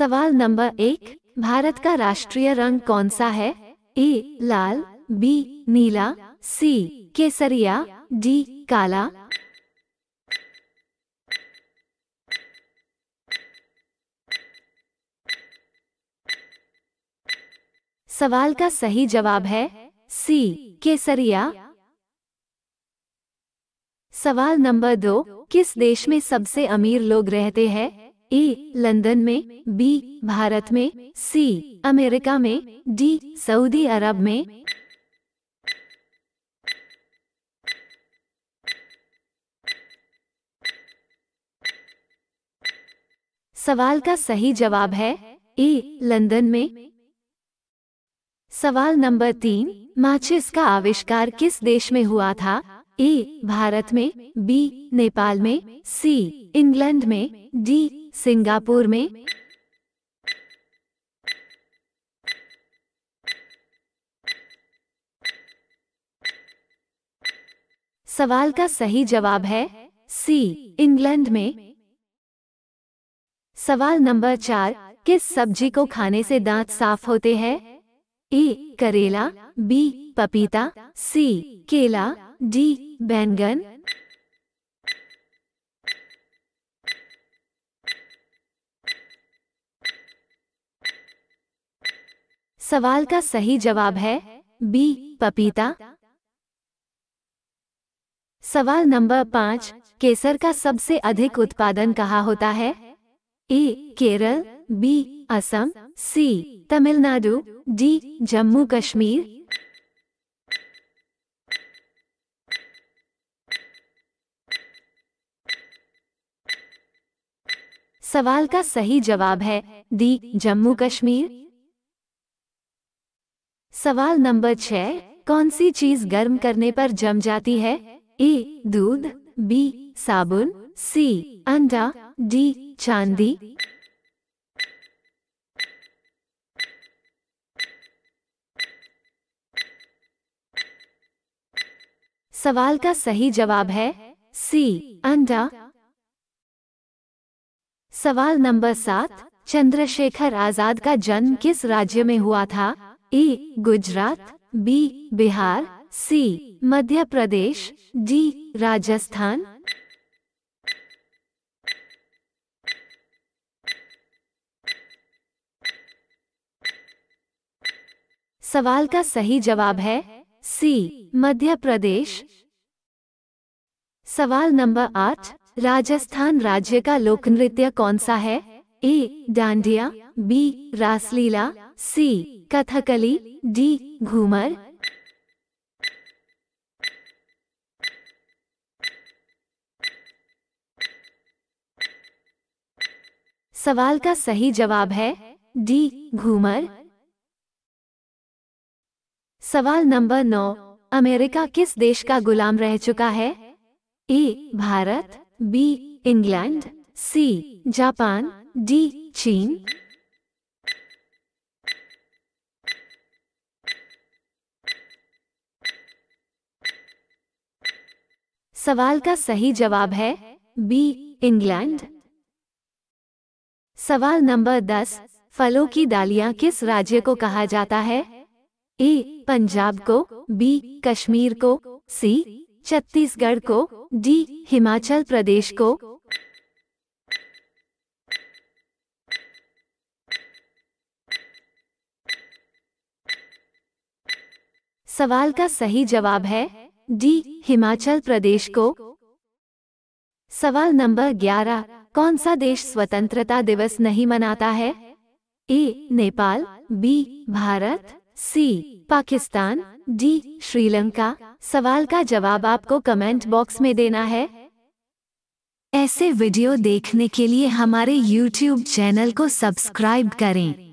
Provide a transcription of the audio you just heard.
सवाल नंबर एक भारत का राष्ट्रीय रंग कौन सा है ए लाल बी नीला सी केसरिया डी काला सवाल का सही जवाब है सी केसरिया सवाल नंबर दो किस देश में सबसे अमीर लोग रहते हैं ए लंदन में बी भारत में सी अमेरिका में डी सऊदी अरब में सवाल का सही जवाब है ए लंदन में सवाल नंबर तीन माचिस का आविष्कार किस देश में हुआ था ए भारत में बी नेपाल में सी इंग्लैंड में डी सिंगापुर में सवाल का सही जवाब है सी इंग्लैंड में सवाल नंबर चार किस सब्जी को खाने से दांत साफ होते हैं ए करेला बी पपीता सी केला डी बैंगन सवाल का सही जवाब है बी पपीता सवाल नंबर पाँच केसर का सबसे अधिक उत्पादन कहाँ होता है A Kerala B Assam C Tamil Nadu D Jammu Kashmir सवाल का सही जवाब है दी जम्मू कश्मीर सवाल नंबर छह कौन सी चीज गर्म करने पर जम जाती है ए दूध बी साबुन सी अंडा डी चांदी सवाल का सही जवाब है सी अंडा सवाल नंबर सात चंद्रशेखर आजाद का जन्म किस राज्य में हुआ था A Gujarat B Bihar C Madhya Pradesh D Rajasthan सवाल का सही जवाब है सी मध्य प्रदेश सवाल नंबर आठ राजस्थान राज्य का लोक नृत्य कौन सा है A Dandiya B Raslila C Kathakali D Ghoomar सवाल का सही जवाब है डी घूमर सवाल नंबर नौ अमेरिका किस देश का गुलाम रह चुका है A Bharat B England C Japan D चीन सवाल का सही जवाब है बी इंग्लैंड सवाल नंबर दस फलों की डालियां किस राज्य को कहा जाता है ए पंजाब को बी कश्मीर को सी छत्तीसगढ़ को डी हिमाचल प्रदेश को सवाल का सही जवाब है डी हिमाचल प्रदेश को सवाल नंबर 11 कौन सा देश स्वतंत्रता दिवस नहीं मनाता है A Nepal B Bharat C Pakistan D Sri Lanka सवाल का जवाब आपको कमेंट बॉक्स में देना है ऐसे वीडियो देखने के लिए हमारे YouTube चैनल को सब्सक्राइब करें